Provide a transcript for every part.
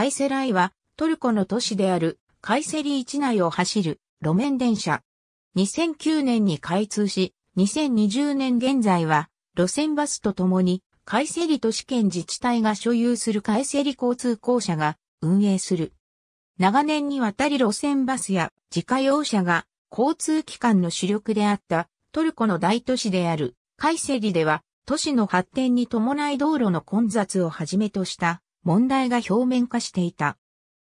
カイセライはトルコの都市であるカイセリ市内を走る路面電車。2009年に開通し、2020年現在は路線バスと共にカイセリ都市圏自治体が所有するカイセリ交通公社が運営する。長年にわたり路線バスや自家用車が交通機関の主力であったトルコの大都市であるカイセリでは都市の発展に伴い道路の混雑をはじめとした問題が表面化していた。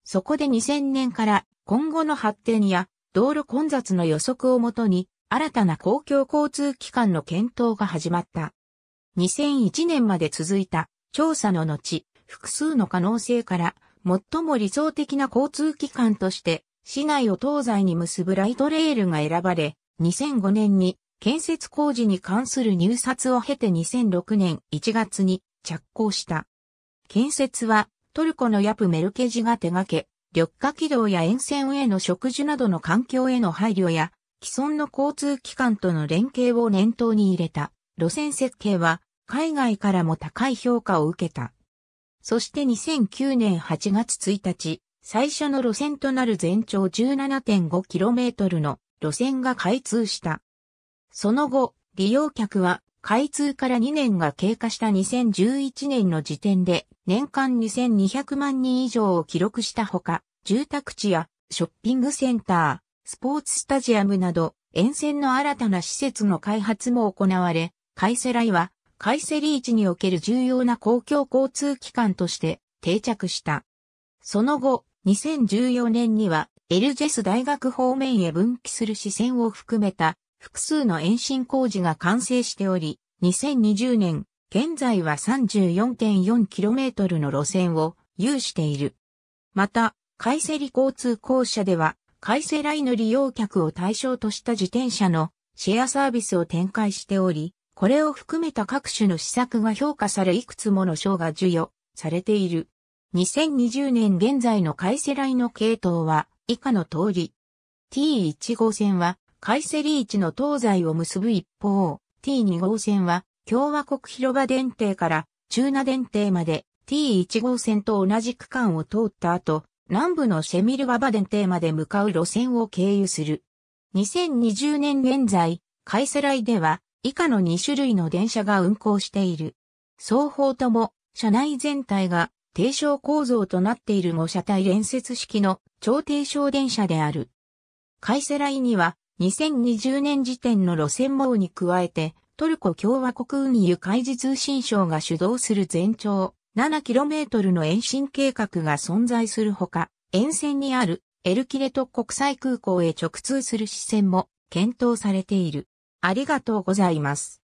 そこで2000年から今後の発展や道路混雑の予測をもとに新たな公共交通機関の検討が始まった。2001年まで続いた調査の後、複数の可能性から最も理想的な交通機関として市内を東西に結ぶライトレールが選ばれ、2005年に建設工事に関する入札を経て2006年1月に着工した。建設はトルコのヤプメルケジが手掛け、緑化軌道や沿線への植樹などの環境への配慮や、既存の交通機関との連携を念頭に入れた路線設計は海外からも高い評価を受けた。そして2009年8月1日、最初の路線となる全長 17.5km の路線が開通した。その後、利用客は開通から2年が経過した2011年の時点で年間2200万人以上を記録したほか、住宅地やショッピングセンター、スポーツスタジアムなど沿線の新たな施設の開発も行われ、カイセライはカイセリーチにおける重要な公共交通機関として定着した。その後、2014年にはエルジェス大学方面へ分岐する視線を含めた複数の延伸工事が完成しており、2020年、現在は 34.4km の路線を有している。また、カイセリ交通公社では、カイセライの利用客を対象とした自転車のシェアサービスを展開しており、これを含めた各種の施策が評価されいくつもの賞が授与されている。2020年現在のカイセライの系統は以下の通り。T1 号線はカイセリチの東西を結ぶ一方、T2 号線は共和国広場電停から中名電停まで T1 号線と同じ区間を通った後、南部のシェミルババ電停まで向かう路線を経由する。2020年現在、カイセライでは以下の2種類の電車が運行している。双方とも車内全体が低床構造となっている5車体連接式の超低床電車である。カイセライには2020年時点の路線網に加えて、トルコ共和国運輸開示通信省が主導する全長 7km の延伸計画が存在するほか、沿線にあるエルキレト国際空港へ直通する支線も検討されている。ありがとうございます。